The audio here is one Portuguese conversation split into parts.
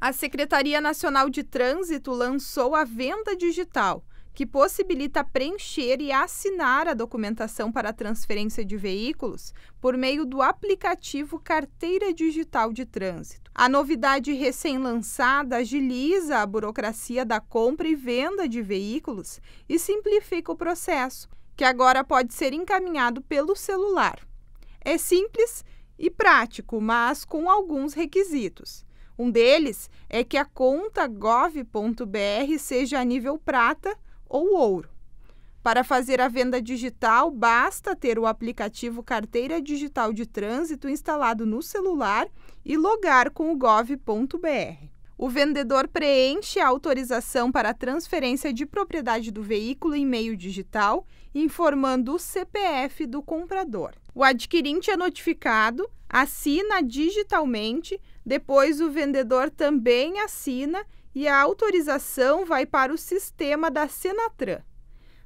A Secretaria Nacional de Trânsito lançou a venda digital, que possibilita preencher e assinar a documentação para a transferência de veículos por meio do aplicativo Carteira Digital de Trânsito. A novidade recém-lançada agiliza a burocracia da compra e venda de veículos e simplifica o processo, que agora pode ser encaminhado pelo celular. É simples e prático, mas com alguns requisitos. Um deles é que a conta gov.br seja a nível prata ou ouro. Para fazer a venda digital, basta ter o aplicativo Carteira Digital de Trânsito instalado no celular e logar com o gov.br. O vendedor preenche a autorização para transferência de propriedade do veículo em meio digital, informando o CPF do comprador. O adquirente é notificado, assina digitalmente, depois, o vendedor também assina e a autorização vai para o sistema da Senatran.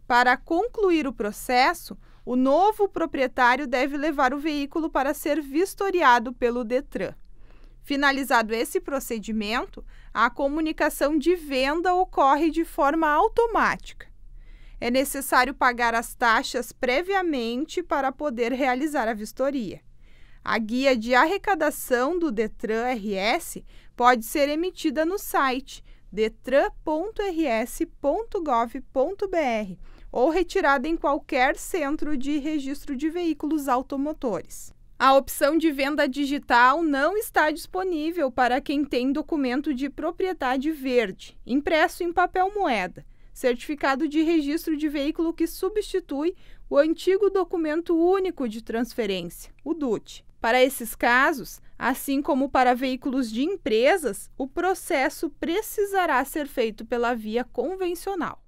Para concluir o processo, o novo proprietário deve levar o veículo para ser vistoriado pelo Detran. Finalizado esse procedimento, a comunicação de venda ocorre de forma automática. É necessário pagar as taxas previamente para poder realizar a vistoria. A guia de arrecadação do Detran RS pode ser emitida no site detran.rs.gov.br ou retirada em qualquer centro de registro de veículos automotores. A opção de venda digital não está disponível para quem tem documento de propriedade verde, impresso em papel moeda, certificado de registro de veículo que substitui o antigo documento único de transferência, o DUT. Para esses casos, assim como para veículos de empresas, o processo precisará ser feito pela via convencional